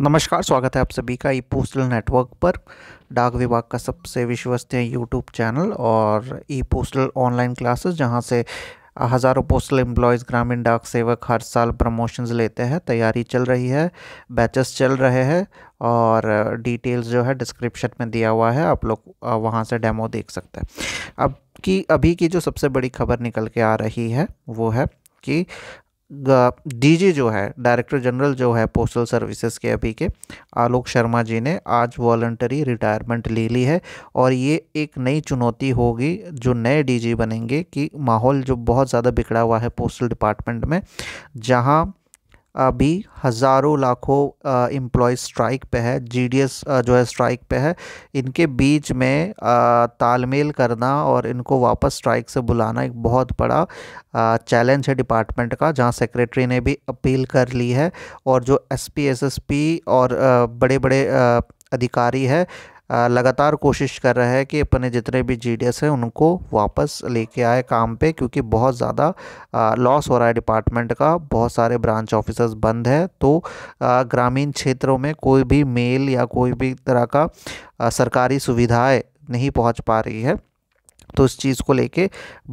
नमस्कार स्वागत है आप सभी का ई पोस्टल नेटवर्क पर डाक विभाग का सबसे विश्वसनीय यूट्यूब चैनल और ई पोस्टल ऑनलाइन क्लासेस जहां से हज़ारों पोस्टल एम्प्लॉयज़ ग्रामीण डाक सेवक हर साल प्रमोशंस लेते हैं तैयारी चल रही है बैचेस चल रहे हैं और डिटेल्स जो है डिस्क्रिप्शन में दिया हुआ है आप लोग वहाँ से डेमो देख सकते हैं अब की अभी की जो सबसे बड़ी खबर निकल के आ रही है वो है कि डीजी जो है डायरेक्टर जनरल जो है पोस्टल सर्विसेज के अभी के आलोक शर्मा जी ने आज वॉल्ट्री रिटायरमेंट ले ली है और ये एक नई चुनौती होगी जो नए डीजी बनेंगे कि माहौल जो बहुत ज़्यादा बिगड़ा हुआ है पोस्टल डिपार्टमेंट में जहाँ अभी हज़ारों लाखों एम्प्लॉय स्ट्राइक पे है जीडीएस जो है स्ट्राइक पे है इनके बीच में तालमेल करना और इनको वापस स्ट्राइक से बुलाना एक बहुत बड़ा चैलेंज है डिपार्टमेंट का जहां सेक्रेटरी ने भी अपील कर ली है और जो एसपी एसएसपी और बड़े बड़े अधिकारी है लगातार कोशिश कर रहा है कि अपने जितने भी जी हैं उनको वापस लेके आए काम पे क्योंकि बहुत ज़्यादा लॉस हो रहा है डिपार्टमेंट का बहुत सारे ब्रांच ऑफिसर्स बंद है तो ग्रामीण क्षेत्रों में कोई भी मेल या कोई भी तरह का सरकारी सुविधाएं नहीं पहुंच पा रही है तो इस चीज़ को लेके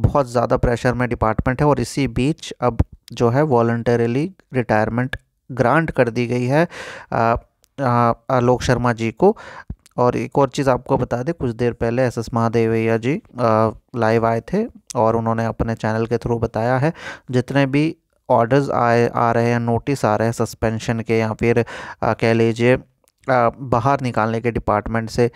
बहुत ज़्यादा प्रेशर में डिपार्टमेंट है और इसी बीच अब जो है वॉल्टरली रिटायरमेंट ग्रांट कर दी गई है आ, आलोक शर्मा जी को और एक और चीज़ आपको बता दें कुछ देर पहले S S Mahadevaiah ji live आए थे और उन्होंने अपने चैनल के थ्रू बताया है जितने भी ऑर्डर्स आए आ रहे हैं नोटिस आ रहे हैं सस्पेंशन के या फिर आ, कह लीजिए बाहर निकालने के डिपार्टमेंट से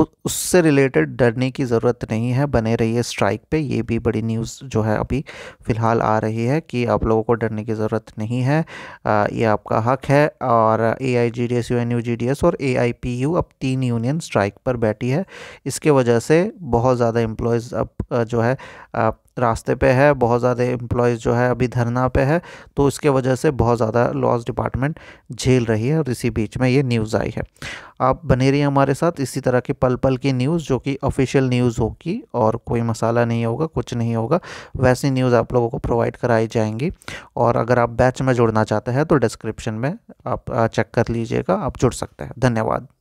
उससे रिलेटेड डरने की ज़रूरत नहीं है बने रहिए स्ट्राइक पे ये भी बड़ी न्यूज़ जो है अभी फ़िलहाल आ रही है कि आप लोगों को डरने की ज़रूरत नहीं है आ, ये आपका हक है और A I G D S U N U G D S और ए आई पी यू अब तीन यूनियन स्ट्राइक पर बैठी है इसके वजह से बहुत ज़्यादा एम्प्लॉयज़ अब जो है रास्ते पे है बहुत ज़्यादा एम्प्लॉयज़ जो है अभी धरना पे है तो इसके वजह से बहुत ज़्यादा लॉस डिपार्टमेंट झेल रही है और इसी बीच में ये न्यूज़ आई है आप बने रहिए हमारे साथ इसी तरह की पल पल की न्यूज़ जो कि ऑफिशियल न्यूज़ होगी और कोई मसाला नहीं होगा कुछ नहीं होगा वैसी न्यूज़ आप लोगों को प्रोवाइड कराई जाएंगी और अगर आप बैच में जुड़ना चाहते हैं तो डिस्क्रिप्शन में आप चेक कर लीजिएगा आप जुड़ सकते हैं धन्यवाद